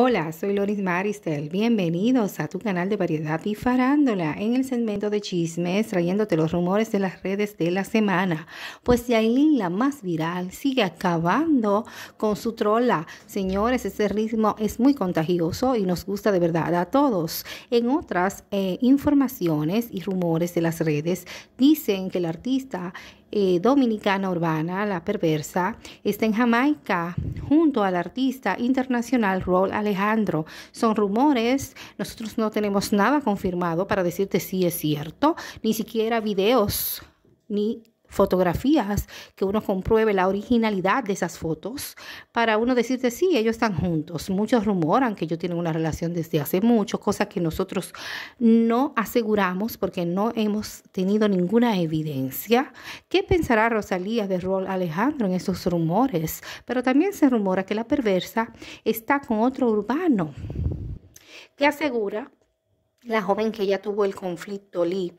Hola, soy Loris Maristel. Bienvenidos a tu canal de variedad y farándula en el segmento de chismes, trayéndote los rumores de las redes de la semana. Pues Yailin, la más viral, sigue acabando con su trola. Señores, ese ritmo es muy contagioso y nos gusta de verdad a todos. En otras eh, informaciones y rumores de las redes, dicen que la artista eh, dominicana urbana, la perversa, está en Jamaica junto al artista internacional Rol Alejandro. Son rumores, nosotros no tenemos nada confirmado para decirte si es cierto, ni siquiera videos ni fotografías, que uno compruebe la originalidad de esas fotos, para uno decirte, sí, ellos están juntos. Muchos rumoran que ellos tienen una relación desde hace mucho, cosa que nosotros no aseguramos porque no hemos tenido ninguna evidencia. ¿Qué pensará Rosalía de Rol Alejandro en esos rumores? Pero también se rumora que la perversa está con otro urbano, que asegura la joven que ya tuvo el conflicto, Lee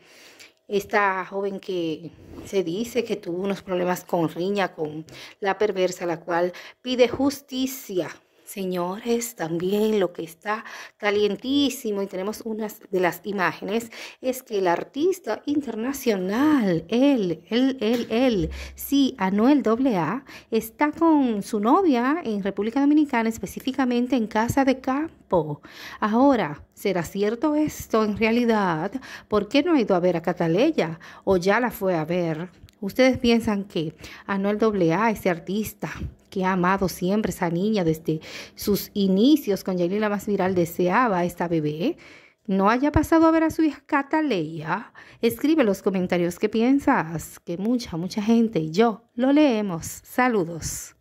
esta joven que se dice que tuvo unos problemas con riña, con la perversa, la cual pide justicia Señores, también lo que está calientísimo y tenemos unas de las imágenes es que el artista internacional, él, él, él, él, sí, Anuel AA, está con su novia en República Dominicana, específicamente en Casa de Campo. Ahora, ¿será cierto esto en realidad? ¿Por qué no ha ido a ver a Cataleya? ¿O ya la fue a ver? ¿Ustedes piensan que Anuel AA, ese artista, que ha amado siempre esa niña desde sus inicios con Yailila Más deseaba a esta bebé, no haya pasado a ver a su hija Cataleya, escribe los comentarios que piensas, que mucha, mucha gente y yo lo leemos. Saludos.